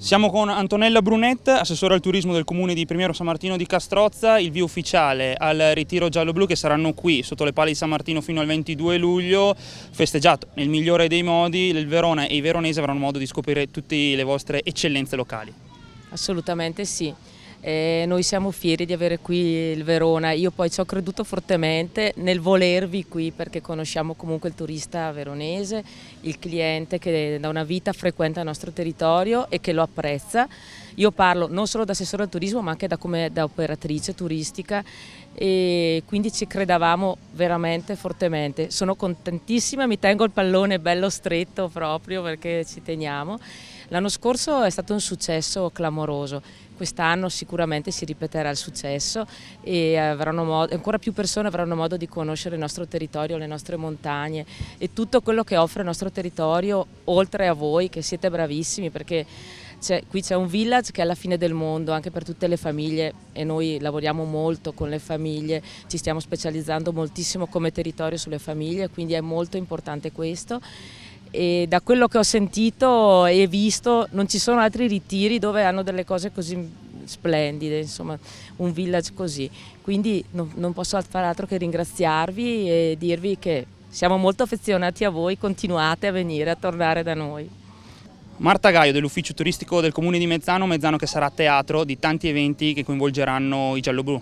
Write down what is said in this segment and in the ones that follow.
Siamo con Antonella Brunet, assessore al turismo del comune di Primiero San Martino di Castrozza, il via ufficiale al ritiro giallo-blu che saranno qui sotto le pale di San Martino fino al 22 luglio, festeggiato nel migliore dei modi, il Verona e i veronesi avranno modo di scoprire tutte le vostre eccellenze locali. Assolutamente sì. Eh, noi siamo fieri di avere qui il Verona, io poi ci ho creduto fortemente nel volervi qui perché conosciamo comunque il turista veronese, il cliente che da una vita frequenta il nostro territorio e che lo apprezza. Io parlo non solo da assessore al turismo ma anche da, come, da operatrice turistica e quindi ci credavamo veramente fortemente. Sono contentissima, mi tengo il pallone bello stretto proprio perché ci teniamo. L'anno scorso è stato un successo clamoroso, quest'anno sicuramente si ripeterà il successo e modo, ancora più persone avranno modo di conoscere il nostro territorio, le nostre montagne e tutto quello che offre il nostro territorio oltre a voi che siete bravissimi perché qui c'è un village che è la fine del mondo anche per tutte le famiglie e noi lavoriamo molto con le famiglie, ci stiamo specializzando moltissimo come territorio sulle famiglie, quindi è molto importante questo. E da quello che ho sentito e visto non ci sono altri ritiri dove hanno delle cose così splendide, insomma un village così. Quindi non, non posso far altro che ringraziarvi e dirvi che siamo molto affezionati a voi, continuate a venire, a tornare da noi. Marta Gaio dell'ufficio turistico del comune di Mezzano, Mezzano che sarà teatro di tanti eventi che coinvolgeranno i gialloblu.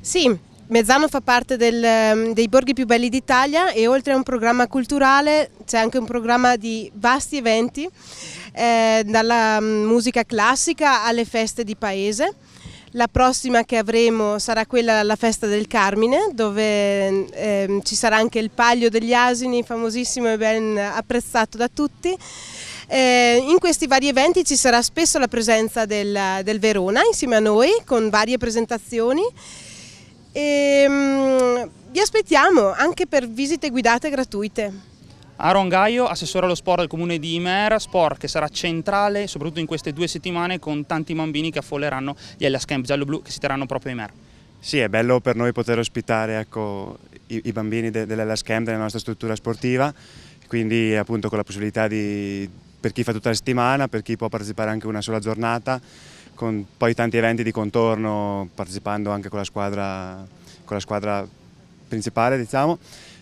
Sì, Mezzano fa parte del, ehm, dei borghi più belli d'Italia e oltre a un programma culturale c'è anche un programma di vasti eventi, eh, dalla mm, musica classica alle feste di paese. La prossima che avremo sarà quella alla festa del Carmine, dove eh, ci sarà anche il Paglio degli Asini, famosissimo e ben apprezzato da tutti. Eh, in questi vari eventi ci sarà spesso la presenza del, del Verona insieme a noi con varie presentazioni. E, um, vi aspettiamo anche per visite guidate gratuite. Aaron Gaio, assessore allo sport del comune di Imer, sport che sarà centrale soprattutto in queste due settimane con tanti bambini che affolleranno gli Ellas Camp giallo-blu che si terranno proprio a Imer. Sì, è bello per noi poter ospitare ecco, i, i, bambini de, dell'Hellas Camp, della nostra struttura sportiva, quindi appunto con la possibilità di, per chi fa tutta la settimana, per chi può partecipare anche una sola giornata, con poi tanti eventi di contorno, partecipando anche con la squadra, con la squadra principale. Diciamo.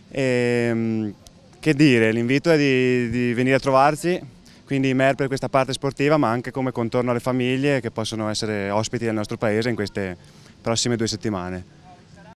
E, ehm, che dire, l'invito è di, di venire a trovarci quindi MER per questa parte sportiva ma anche come contorno alle famiglie che possono essere ospiti del nostro paese in queste prossime due settimane.